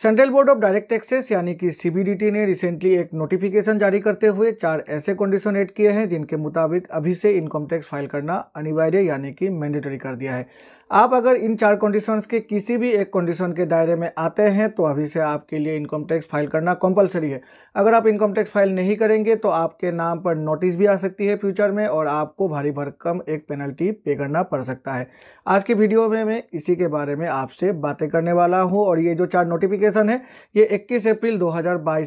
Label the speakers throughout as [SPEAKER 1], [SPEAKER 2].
[SPEAKER 1] central board of direct taxes यानी कि सी ने रिसेंटली एक नोटिफिकेशन जारी करते हुए चार ऐसे कंडीशन एड किए हैं जिनके मुताबिक अभी से इनकम टैक्स फाइल करना अनिवार्य यानी कि मैंडेटरी कर दिया है आप अगर इन चार कंडीशंस के किसी भी एक कंडीशन के दायरे में आते हैं तो अभी से आपके लिए इनकम टैक्स फाइल करना कंपलसरी है अगर आप इनकम टैक्स फाइल नहीं करेंगे तो आपके नाम पर नोटिस भी आ सकती है फ्यूचर में और आपको भारी भरकम एक पेनल्टी पे करना पड़ सकता है आज की वीडियो में मैं इसी के बारे में आपसे बातें करने वाला हूँ और ये जो चार नोटिफिकेशन है ये इक्कीस अप्रैल दो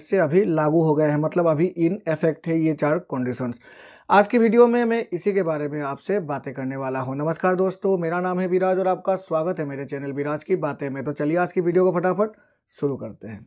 [SPEAKER 1] से अभी लागू हो गए हैं मतलब अभी इन इफेक्ट है ये चार कंडीशंस आज की वीडियो में मैं इसी के बारे में आपसे बातें करने वाला हूं नमस्कार दोस्तों मेरा नाम है विराज और आपका स्वागत है मेरे चैनल विराज की बातें में तो चलिए आज की वीडियो को फटाफट शुरू करते हैं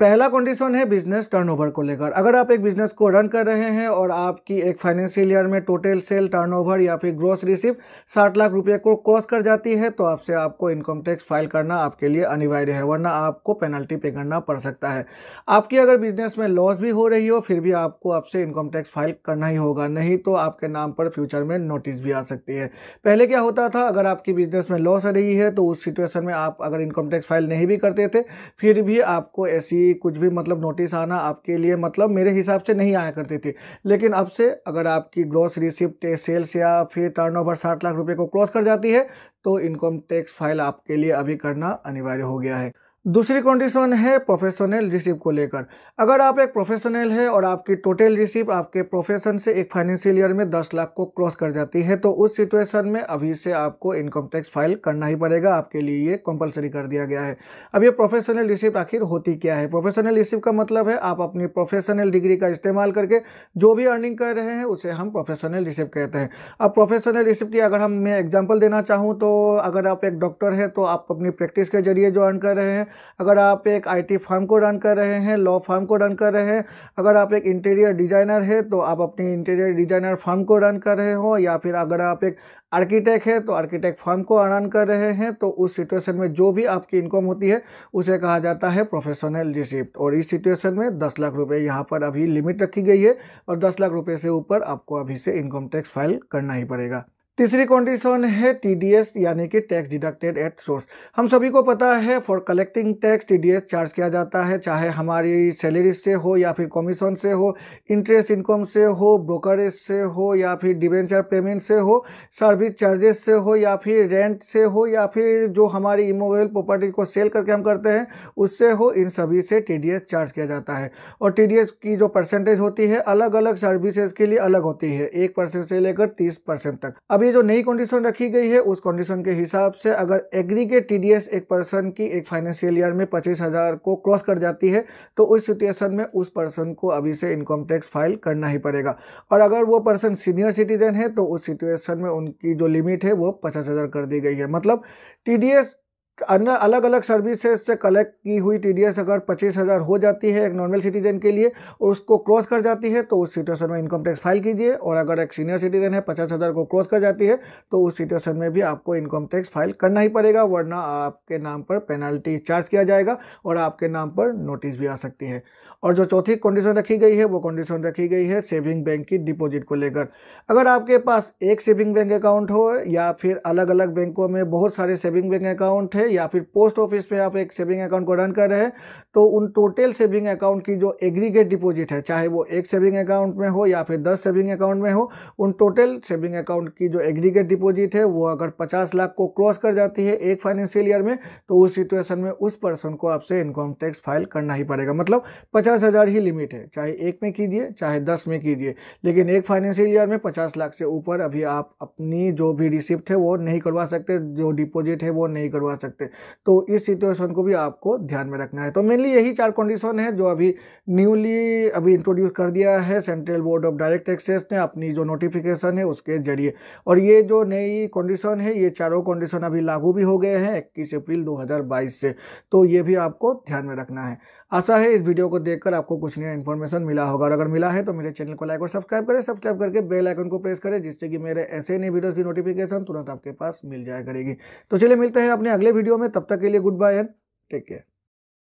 [SPEAKER 1] पहला कंडीशन है बिजनेस टर्नओवर को लेकर अगर आप एक बिजनेस को रन कर रहे हैं और आपकी एक फाइनेंशियल ईयर में टोटल सेल टर्नओवर या फिर ग्रोस रिसिप साठ लाख रुपए को क्रॉस कर जाती है तो आपसे आपको इनकम टैक्स फाइल करना आपके लिए अनिवार्य है वरना आपको पेनल्टी पे करना पड़ सकता है आपकी अगर बिजनेस में लॉस भी हो रही हो फिर भी आपको आपसे इनकम टैक्स फाइल करना ही होगा नहीं तो आपके नाम पर फ्यूचर में नोटिस भी आ सकती है पहले क्या होता था अगर आपकी बिजनेस में लॉस आ रही है तो उस सिचुएशन में आप अगर इनकम टैक्स फाइल नहीं भी करते थे फिर भी आपको ऐसी कुछ भी मतलब नोटिस आना आपके लिए मतलब मेरे हिसाब से नहीं आया करती थी लेकिन अब से अगर आपकी ग्रॉस रिसिप्ट सेल्स या फिर टर्न साठ लाख रुपए को क्रॉस कर जाती है तो इनकम टैक्स फाइल आपके लिए अभी करना अनिवार्य हो गया है दूसरी कंडीशन है प्रोफेशनल रिसिप को लेकर अगर आप एक प्रोफेशनल है और आपकी टोटल रिसिप आपके प्रोफेशन से एक फाइनेंशियल ईयर में 10 लाख को क्रॉस कर जाती है तो उस सिचुएशन में अभी से आपको इनकम टैक्स फाइल करना ही पड़ेगा आपके लिए ये कंपलसरी कर दिया गया है अब ये प्रोफेशनल रिसिप आखिर होती क्या है प्रोफेशनल रिसिप का मतलब है आप अपनी प्रोफेशनल डिग्री का इस्तेमाल करके जो भी अर्निंग कर रहे हैं उसे हम प्रोफेशनल रिसिप कहते हैं अब प्रोफेशनल रिसिप की अगर हम मैं एग्जाम्पल देना चाहूँ तो अगर आप एक डॉक्टर हैं तो आप अपनी प्रैक्टिस के जरिए जो अर्न कर रहे हैं अगर आप एक आईटी फर्म को रन कर रहे हैं लॉ फर्म को रन कर रहे हैं अगर आप एक इंटीरियर डिजाइनर है तो आप अपनी इंटीरियर डिजाइनर फर्म को रन कर रहे हो या फिर अगर आप एक आर्किटेक्ट है तो आर्किटेक्ट फर्म को रन कर रहे हैं तो उस सिचुएशन में जो भी आपकी इनकम होती है उसे कहा जाता है प्रोफेशनल रिसिप्ट और इस सिचुएशन में दस लाख रुपये यहाँ पर अभी लिमिट रखी गई है और दस लाख रुपये से ऊपर आपको अभी से इनकम टैक्स फाइल करना ही पड़ेगा तीसरी कंडीशन है टीडीएस यानी कि टैक्स डिडक्टेड एट सोर्स हम सभी को पता है for collecting tax TDS charge किया जाता है चाहे हमारी सैलरी से हो या फिर कमीशन से हो इंटरेस्ट इनकम से हो ब्रोकरेज से हो या फिर डिवेंचर पेमेंट से हो सर्विस चार्जेस से हो या फिर रेंट से हो या फिर जो हमारी इमोवेबल प्रॉपर्टी को सेल करके हम करते हैं उससे हो इन सभी से टी चार्ज किया जाता है और टी की जो परसेंटेज होती है अलग अलग सर्विसेज के लिए अलग होती है एक परसेंट से लेकर तीस परसेंट तक अभी अभी जो नई कंडीशन रखी गई है उस कंडीशन के हिसाब से अगर एग्रीगेट टीडीएस एक पर्सन की एक फाइनेंशियल ईयर में पच्चीस हज़ार को क्रॉस कर जाती है तो उस सिचुएशन में उस पर्सन को अभी से इनकम टैक्स फाइल करना ही पड़ेगा और अगर वो पर्सन सीनियर सिटीजन है तो उस सिचुएशन में उनकी जो लिमिट है वो पचास कर दी गई है मतलब टी अन्य अलग अलग सर्विसेज से कलेक्ट की हुई टीडीएस अगर पच्चीस हज़ार हो जाती है एक नॉर्मल सिटीजन के लिए और उसको क्रॉस कर जाती है तो उस सिचुएशन में इनकम टैक्स फाइल कीजिए और अगर एक सीनियर सिटीजन है पचास हज़ार को क्रॉस कर जाती है तो उस सिचुएशन में भी आपको इनकम टैक्स फाइल करना ही पड़ेगा वरना आपके नाम पर पेनल्टी चार्ज किया जाएगा और आपके नाम पर नोटिस भी आ सकती है और जो चौथी कंडीशन रखी गई है वो कंडीशन रखी गई है सेविंग बैंक की डिपॉजिट को लेकर अगर आपके पास एक सेविंग बैंक अकाउंट हो या फिर अलग अलग बैंकों में बहुत सारे सेविंग बैंक अकाउंट है या फिर पोस्ट ऑफिस में आप एक सेविंग अकाउंट को रन कर रहे हैं तो उन टोटल सेविंग अकाउंट की जो एग्रीगेट डिपॉजिट है चाहे वो एक सेविंग अकाउंट में हो या फिर दस सेविंग अकाउंट में हो उन टोटल सेविंग अकाउंट की जो एग्रीगेट डिपॉजिट है वो अगर पचास लाख को क्रॉस कर जाती है एक फाइनेंशियल ईयर में तो उस सिचुएशन में उस पर्सन को आपसे इनकम टैक्स फाइल करना ही पड़ेगा मतलब पचास हज़ार ही लिमिट है चाहे एक में कीजिए चाहे दस में कीजिए लेकिन एक फाइनेंशियल ईयर में पचास लाख से ऊपर अभी आप अपनी जो भी रिसिप्ट है वो नहीं करवा सकते जो डिपॉजिट है वो नहीं करवा सकते सकते तो इस सिचुएशन को भी आपको ध्यान में रखना है तो मेनली यही चार कंडीशन है जो अभी न्यूली अभी इंट्रोड्यूस कर दिया है central board of direct taxes ने अपनी जो नोटिफिकेशन है उसके जरिए और ये जो नई कंडीशन है ये चारों कंडीशन अभी लागू भी हो गए हैं इक्कीस अप्रैल दो से तो ये भी आपको ध्यान में रखना है आशा है इस वीडियो को देखकर आपको कुछ नया इन्फॉर्मेशन मिला होगा और अगर मिला है तो मेरे चैनल को लाइक और सब्सक्राइब करें सब्सक्राइब करके बेल आइकन को प्रेस करें जिससे कि मेरे ऐसे नए वीडियोस की नोटिफिकेशन तुरंत आपके पास मिल जाया करेगी तो चलिए मिलते हैं अपने अगले वीडियो में तब तक के लिए good bye and take care